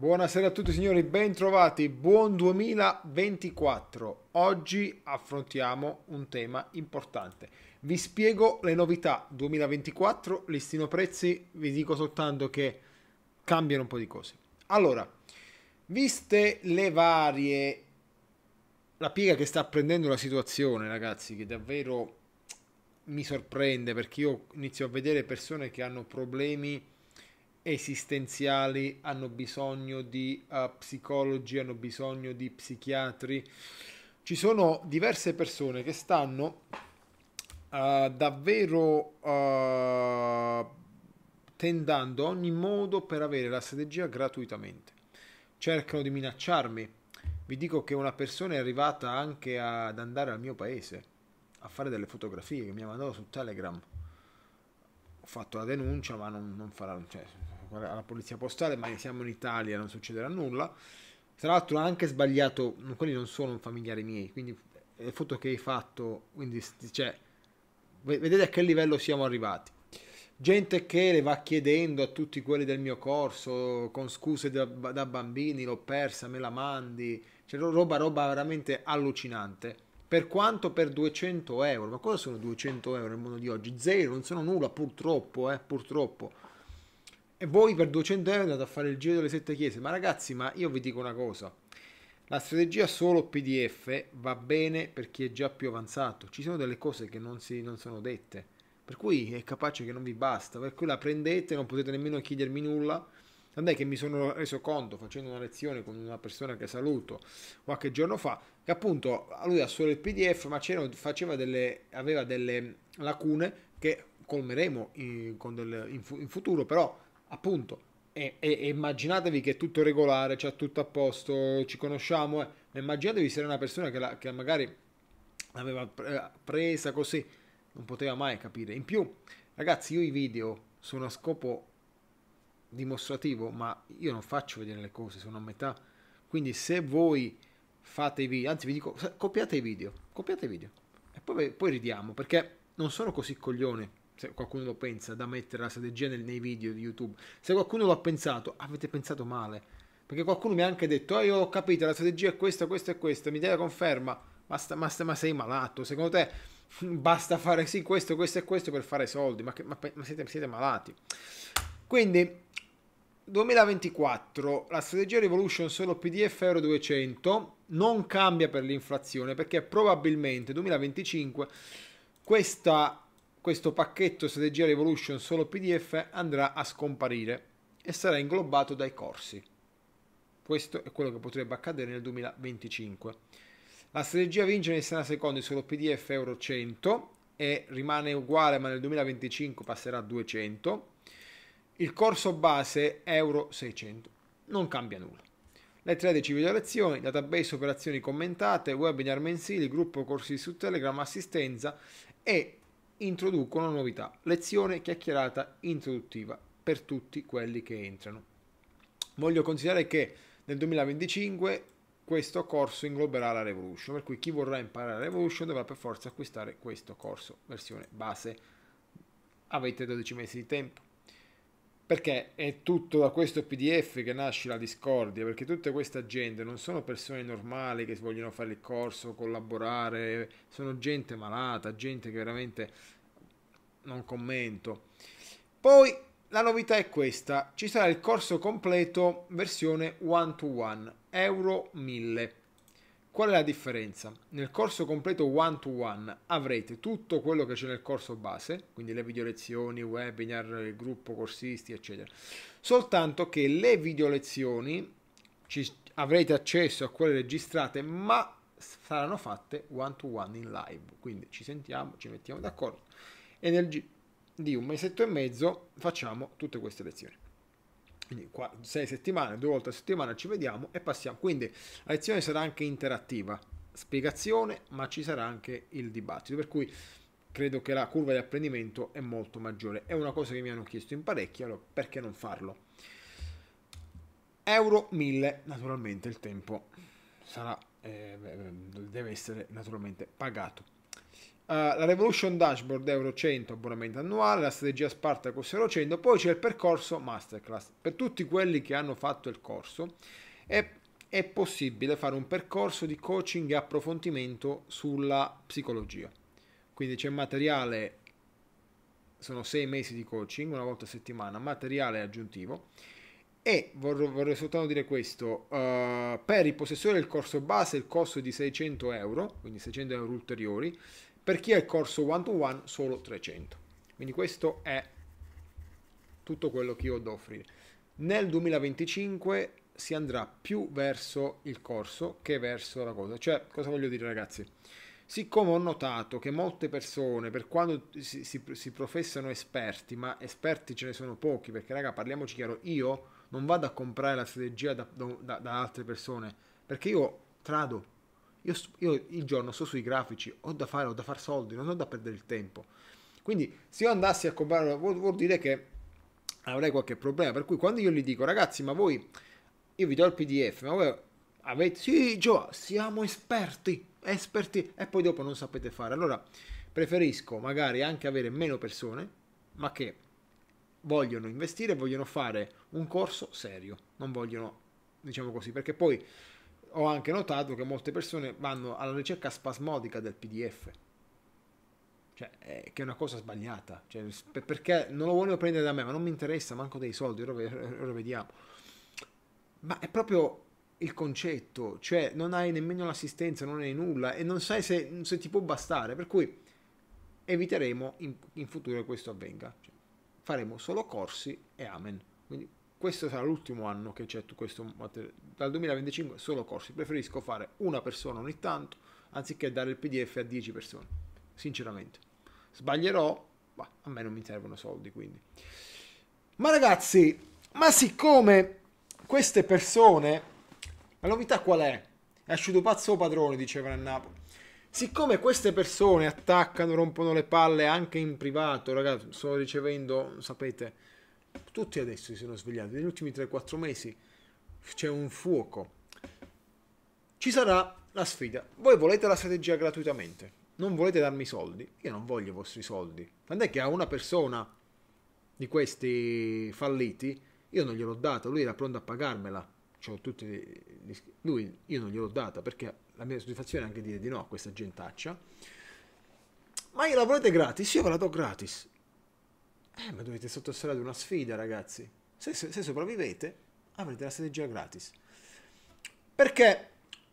Buonasera a tutti signori, bentrovati, buon 2024. Oggi affrontiamo un tema importante. Vi spiego le novità 2024, listino prezzi, vi dico soltanto che cambiano un po' di cose. Allora, viste le varie... la piega che sta prendendo la situazione ragazzi, che davvero mi sorprende perché io inizio a vedere persone che hanno problemi esistenziali, hanno bisogno di uh, psicologi, hanno bisogno di psichiatri. Ci sono diverse persone che stanno uh, davvero uh, eh, tentando ogni modo per avere la strategia gratuitamente. Cercano di minacciarmi. Vi dico che una persona è arrivata anche ad andare al mio paese a fare delle fotografie che mi ha mandato su Telegram fatto la denuncia, ma non, non farà, cioè, alla polizia postale, ma siamo in Italia, non succederà nulla. Tra l'altro ha anche sbagliato, quelli non sono familiari miei, quindi le foto che hai fatto, quindi cioè, vedete a che livello siamo arrivati. Gente che le va chiedendo a tutti quelli del mio corso, con scuse da, da bambini, l'ho persa, me la mandi, cioè roba, roba veramente allucinante per quanto per 200 euro. Ma cosa sono 200 euro nel mondo di oggi? Zero, non sono nulla purtroppo, eh, purtroppo. E voi per 200 euro andate a fare il giro delle sette chiese. Ma ragazzi, ma io vi dico una cosa. La strategia solo PDF va bene per chi è già più avanzato. Ci sono delle cose che non, si, non sono dette. Per cui è capace che non vi basta. Per cui la prendete, non potete nemmeno chiedermi nulla Tant'è che mi sono reso conto facendo una lezione con una persona che saluto qualche giorno fa, che appunto lui ha solo il PDF, ma delle, aveva delle lacune che colmeremo in, del, in, in futuro, però appunto e, e, e, immaginatevi che è tutto regolare, c'è cioè tutto a posto, ci conosciamo, eh. immaginatevi se era una persona che, la, che magari l'aveva pre, presa così, non poteva mai capire. In più, ragazzi, io i video sono a scopo dimostrativo, ma io non faccio vedere le cose, sono a metà. Quindi se voi fate i video, anzi vi dico, copiate i video, copiate i video e poi, poi ridiamo, perché non sono così coglione, se qualcuno lo pensa, da mettere la strategia nel, nei video di YouTube. Se qualcuno lo ha pensato, avete pensato male. Perché qualcuno mi ha anche detto, ah, io ho capito, la strategia è questa, questa e questa, mi dai la conferma. Basta, basta, ma sei malato, secondo te basta fare sì questo, questo e questo per fare soldi, ma, che, ma, ma siete, siete malati. Quindi 2024 la strategia Revolution solo PDF Euro 200 non cambia per l'inflazione perché probabilmente 2025 questa, questo pacchetto strategia Revolution solo PDF andrà a scomparire e sarà inglobato dai corsi. Questo è quello che potrebbe accadere nel 2025. La strategia vince in Sena Secondi solo PDF Euro 100 e rimane uguale ma nel 2025 passerà a 200 il corso base Euro 600. Non cambia nulla. Le 13 video lezioni, database operazioni commentate, webinar mensili, gruppo corsi su Telegram, assistenza e introducono novità. Lezione chiacchierata introduttiva per tutti quelli che entrano. Voglio considerare che nel 2025 questo corso ingloberà la Revolution, per cui chi vorrà imparare la Revolution dovrà per forza acquistare questo corso, versione base. Avete 12 mesi di tempo perché è tutto da questo PDF che nasce la discordia, perché tutta questa gente non sono persone normali che vogliono fare il corso, collaborare, sono gente malata, gente che veramente non commento. Poi la novità è questa, ci sarà il corso completo versione one to one, euro 1000. Qual è la differenza? Nel corso completo one-to-one avrete tutto quello che c'è nel corso base, quindi le video lezioni, webinar, il gruppo corsisti, eccetera. Soltanto che le video lezioni ci, avrete accesso a quelle registrate, ma saranno fatte one-to-one in live. Quindi ci sentiamo, ci mettiamo d'accordo e nel giro di un mesetto e mezzo facciamo tutte queste lezioni. Quindi qua, sei settimane, due volte a settimana ci vediamo e passiamo. Quindi la lezione sarà anche interattiva, spiegazione, ma ci sarà anche il dibattito. Per cui credo che la curva di apprendimento è molto maggiore. È una cosa che mi hanno chiesto in parecchi, allora perché non farlo? Euro 1000, naturalmente il tempo sarà, eh, deve essere naturalmente pagato. Eh, la Revolution Dashboard Euro 100 abbonamento annuale, la strategia Spartacus Euro 100, poi c'è il percorso Masterclass. Per tutti quelli che hanno fatto il corso è, è possibile fare un percorso di coaching e approfondimento sulla psicologia. Quindi c'è materiale, sono sei mesi di coaching, una volta a settimana, materiale aggiuntivo. E vorrei, vorrei soltanto dire questo, uh, per i possessori del corso base il costo è di 600 euro, quindi 600 euro ulteriori, per chi ha il corso one to one solo 300. Quindi questo è tutto quello che io ho da offrire. Nel 2025 si andrà più verso il corso che verso la cosa. Cioè, cosa voglio dire ragazzi? Siccome ho notato che molte persone, per quando si, si, si, professano esperti, ma esperti ce ne sono pochi, perché raga parliamoci chiaro, io non vado a comprare la strategia da, da, da altre persone, perché io trado, io, io il giorno sto sui grafici, ho da fare, ho da fare soldi, non ho da perdere il tempo. Quindi se io andassi a comprare, vuol, vuol dire che avrei qualche problema. Per cui quando io gli dico, ragazzi, ma voi, io vi do il PDF, ma voi avete, sì, Gio, siamo esperti, esperti, e poi dopo non sapete fare. Allora preferisco magari anche avere meno persone, ma che vogliono investire, vogliono fare un corso serio, non vogliono, diciamo così, perché poi ho anche notato che molte persone vanno alla ricerca spasmodica del PDF. Cioè, è eh, che è una cosa sbagliata. Cioè, perché non lo voglio prendere da me, ma non mi interessa, manco dei soldi, lo vediamo. Ma è proprio il concetto, cioè non hai nemmeno l'assistenza, non hai nulla e non sai se, se ti può bastare, per cui eviteremo in, in futuro che questo avvenga. Cioè, faremo solo corsi e amen. Quindi questo sarà l'ultimo anno che c'è questo materiale. Dal 2025 solo corsi. Preferisco fare una persona ogni tanto anziché dare il PDF a 10 persone. Sinceramente, sbaglierò, ma a me non mi servono soldi quindi. Ma ragazzi, ma siccome queste persone, la novità qual è? È asciuto pazzo padrone, dicevano a Napoli. Siccome queste persone attaccano, rompono le palle anche in privato, ragazzi, sto ricevendo, sapete, tutti adesso si sono svegliati, negli ultimi 3-4 mesi c'è un fuoco. Ci sarà la sfida. Voi volete la strategia gratuitamente, non volete darmi soldi, io non voglio i vostri soldi. Tant'è che a una persona di questi falliti io non gliel'ho data, lui era pronto a pagarmela. Gli... Lui io non gliel'ho data perché la mia soddisfazione è anche dire di no a questa gentaccia. Ma io la volete gratis? Io ve la do gratis. Eh, ma dovete sottoporre ad una sfida, ragazzi. Se, se, se sopravvivete, avrete la strategia gratis. Perché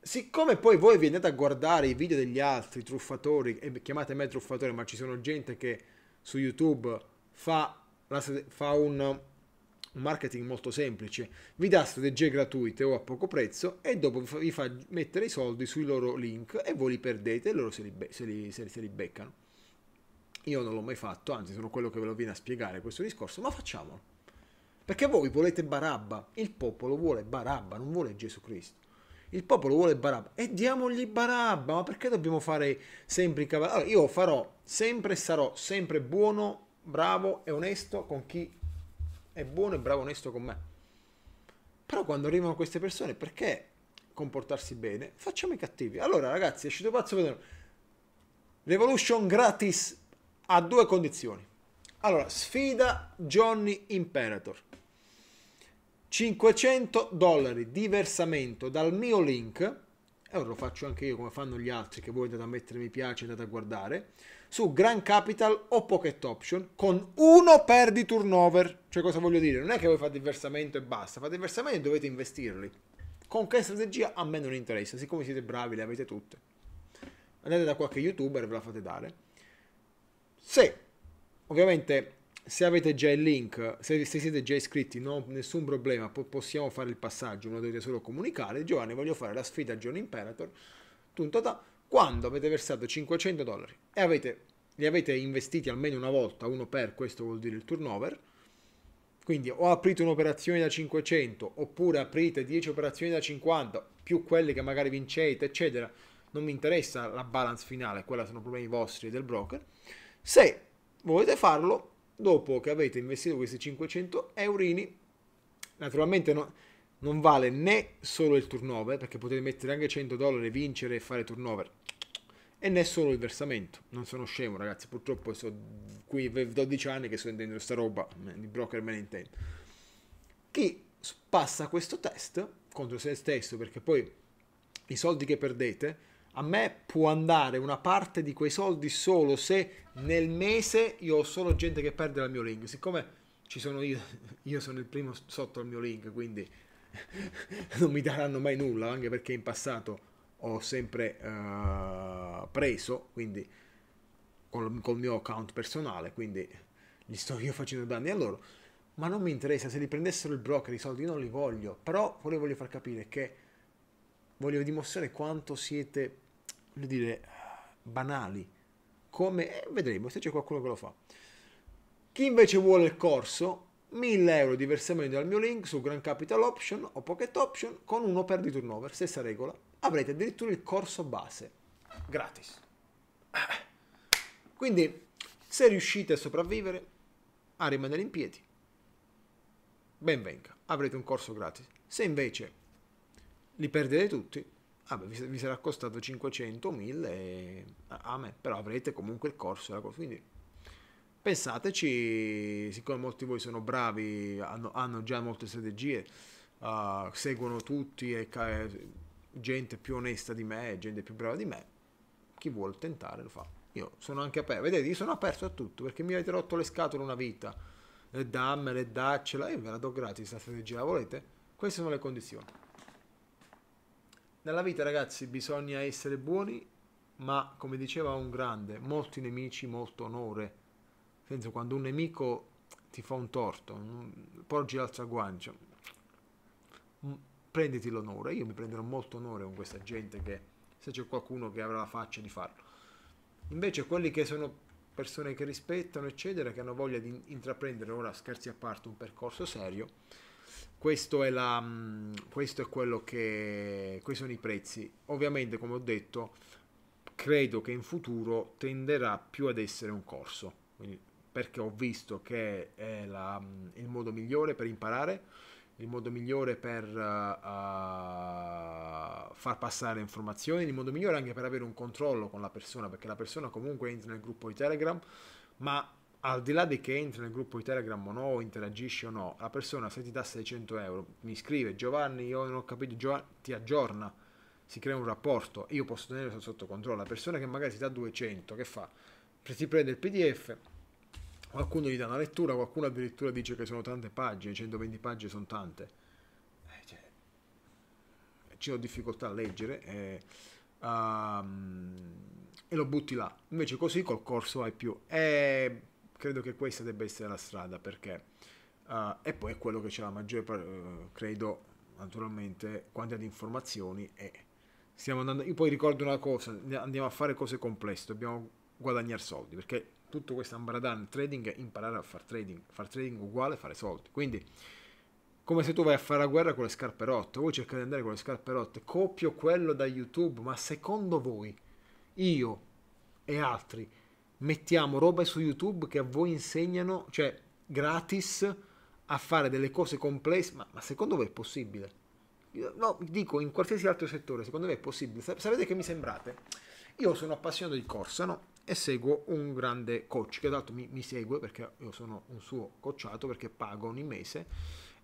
siccome poi voi vi andate a guardare i video degli altri truffatori, e chiamate me truffatore, ma ci sono gente che su YouTube fa, la, fa un, un, marketing molto semplice, vi dà strategie gratuite o a poco prezzo e dopo vi fa, vi fa mettere i soldi sui loro link e voi li perdete e loro se li, se li, se li beccano. Io non l'ho mai fatto, anzi sono quello che ve lo viene a spiegare questo discorso, ma facciamolo. Perché voi volete Barabba, il popolo vuole Barabba, non vuole Gesù Cristo. Il popolo vuole Barabba e diamogli Barabba, ma perché dobbiamo fare sempre i cavalli? Allora, io farò sempre, sarò sempre buono, bravo e onesto con chi è buono e bravo e onesto con me. Però quando arrivano queste persone, perché comportarsi bene? Facciamo i cattivi. Allora, ragazzi, è uscito pazzo vedere. Revolution gratis a due condizioni. Allora, sfida Johnny Imperator. 500 dollari di versamento dal mio link, e ora lo faccio anche io come fanno gli altri che voi andate a mettere mi piace, andate a guardare, su Grand Capital o Pocket Option con uno per di turnover. Cioè cosa voglio dire? Non è che voi fate il versamento e basta, fate il versamento e dovete investirli. Con che strategia a me non interessa, siccome siete bravi le avete tutte. Andate da qualche youtuber e ve la fate dare se ovviamente se avete già il link, se, se siete già iscritti, no, nessun problema, po- possiamo fare il passaggio, me lo dovete solo comunicare. Giovanni, voglio fare la sfida a John Imperator. Tuntata, quando avete versato 500 dollari e avete, li avete investiti almeno una volta, uno per, questo vuol dire il turnover. Quindi o aprite un'operazione da 500 oppure aprite 10 operazioni da 50 più quelle che magari vincete, eccetera. Non mi interessa la balance finale, quella sono problemi vostri e del broker se volete farlo, dopo che avete investito questi 500 eurini, naturalmente no, non vale né solo il turnover, perché potete mettere anche 100 dollari, vincere e fare turnover, e né solo il versamento. Non sono scemo, ragazzi. Purtroppo sono qui 12 anni che sto intendendo questa roba, di broker me ne intendo. Chi passa questo test contro se stesso, perché poi i soldi che perdete a me può andare una parte di quei soldi solo se nel mese io ho solo gente che perde il mio link. Siccome ci sono io, io sono il primo sotto il mio link, quindi non mi daranno mai nulla, anche perché in passato ho sempre uh, preso, quindi col, col, mio account personale, quindi gli sto io facendo danni a loro. Ma non mi interessa, se li prendessero il broker i soldi io non li voglio, però voglio far capire è che voglio dimostrare quanto siete voglio dire, banali. Come, eh, vedremo se c'è qualcuno che lo fa. Chi invece vuole il corso, 1000 euro diversamente dal mio link su Grand Capital Option o Pocket Option con uno per di turnover, stessa regola. Avrete addirittura il corso base, gratis. Quindi, se riuscite a sopravvivere, a rimanere in piedi, ben venga, avrete un corso gratis. Se invece li perdete tutti, ah beh, vi, sarà costato 500 1000 e, a me, però avrete comunque il corso, cosa, quindi pensateci, siccome molti di voi sono bravi, hanno, hanno già molte strategie, uh, seguono tutti e eh, gente più onesta di me, gente più brava di me, chi vuole tentare lo fa. Io sono anche aperto, vedete, io sono aperto a tutto perché mi avete rotto le scatole una vita, dammela e daccela e ve la do gratis, la strategia la volete? Queste sono le condizioni. Nella vita, ragazzi, bisogna essere buoni, ma come diceva un grande, molti nemici, molto onore. Senza quando un nemico ti fa un torto, porgi l'altra guancia, mm, prenditi l'onore. Io mi prenderò molto onore con questa gente che, se c'è qualcuno che avrà la faccia di farlo. Invece quelli che sono persone che rispettano, eccetera, che hanno voglia di intraprendere, ora scherzi a parte, un percorso serio, questo è, la, mm, questo è quello che... questi sono i prezzi. Ovviamente, come ho detto, credo che in futuro tenderà più ad essere un corso. Quindi, perché ho visto che è la, mm, il modo migliore per imparare, il modo migliore per uh, far passare informazioni, il modo migliore anche per avere un controllo con la persona, perché la persona comunque entra nel gruppo di Telegram, ma al di là di che entra nel gruppo di Telegram o no, interagisci o no, la persona se ti dà 600 euro, mi scrive Giovanni, io non ho capito, Giovanni, ti aggiorna, si crea un rapporto, io posso tenere sotto controllo. La persona che magari si dà 200, che fa? Si prende il PDF, qualcuno gli dà una lettura, qualcuno addirittura dice che sono tante pagine, 120 pagine sono tante. Eh, cioè, ci ho difficoltà a leggere. Eh, um, e lo butti là invece così col corso hai più e eh, credo che questa debba essere la strada perché uh, e poi è quello che c'è la maggiore uh, credo naturalmente quantità di informazioni e stiamo andando io poi ricordo una cosa andiamo a fare cose complesse dobbiamo guadagnare soldi perché tutto questo ambaradan trading è imparare a fare trading fare trading uguale fare soldi quindi come se tu vai a fare la guerra con le scarpe rotte voi cercate di andare con le scarpe rotte copio quello da youtube ma secondo voi io e altri mettiamo roba su YouTube che a voi insegnano, cioè gratis, a fare delle cose complesse, ma, ma secondo voi è possibile? no, dico in qualsiasi altro settore, secondo me è possibile. Sapete che mi sembrate? Io sono appassionato di corsa, no? E seguo un grande coach che dato mi, mi segue perché io sono un suo cocciato perché pago ogni mese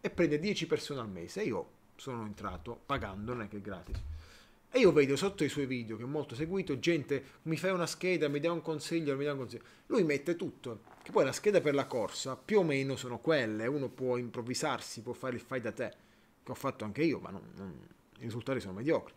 e prende 10 persone al mese. Io sono entrato pagando, non è che è gratis. E io vedo sotto i suoi video, che è molto seguito, gente mi fai una scheda, mi dai un consiglio, mi dai un consiglio. Lui mette tutto, che poi la scheda per la corsa più o meno sono quelle, uno può improvvisarsi, può fare il fai da te, che ho fatto anche io, ma non, non, i risultati sono mediocri.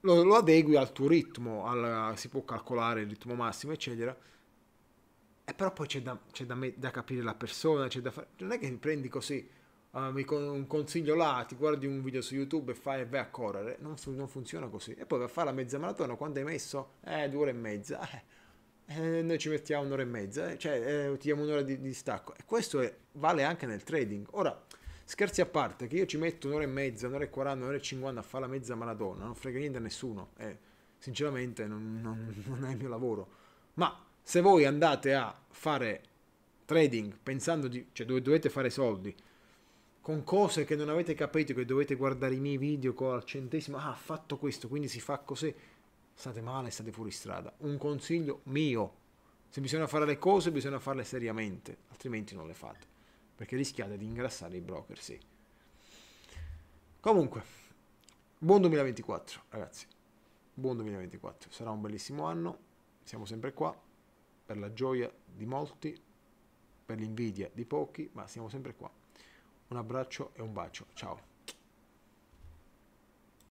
Lo, lo adegui al tuo ritmo, al, si può calcolare il ritmo massimo, eccetera. E eh, però poi c'è, da, c'è da, me, da, capire la persona, c'è da fare... Non è che prendi così Ah, un consiglio là, ti guardi un video su YouTube e fai e vai a correre. Non, non, funziona così. E poi per fare la mezza maratona, quando hai messo? Eh, due ore e mezza. Eh, eh noi ci mettiamo un'ora e mezza, eh. cioè eh, ti diamo un'ora di, di stacco. E questo è, vale anche nel trading. Ora, scherzi a parte, che io ci metto un'ora e mezza, un'ora e quaranta, un'ora e cinquanta a fare la mezza maratona, non frega niente a nessuno. Eh, sinceramente, non, non, non è il mio lavoro. Ma se voi andate a fare trading pensando di, cioè dove dovete fare soldi, con cose che non avete capito, che dovete guardare i miei video con al centesimo, ah, ha fatto questo, quindi si fa così, state male, state fuori strada. Un consiglio mio, se bisogna fare le cose, bisogna farle seriamente, altrimenti non le fate, perché rischiate di ingrassare i broker, sì. Comunque, buon 2024, ragazzi. Buon 2024, sarà un bellissimo anno, siamo sempre qua, per la gioia di molti, per l'invidia di pochi, ma siamo sempre qua. Un abbraccio e un bacio. Ciao.